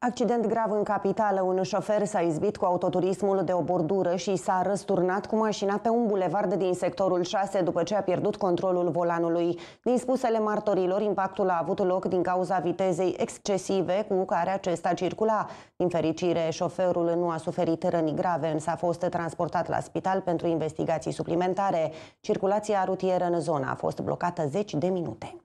Accident grav în capitală. Un șofer s-a izbit cu autoturismul de o bordură și s-a răsturnat cu mașina pe un bulevard din sectorul 6 după ce a pierdut controlul volanului. Din spusele martorilor, impactul a avut loc din cauza vitezei excesive cu care acesta circula. Din fericire, șoferul nu a suferit răni grave, însă a fost transportat la spital pentru investigații suplimentare. Circulația rutieră în zona a fost blocată 10 de minute.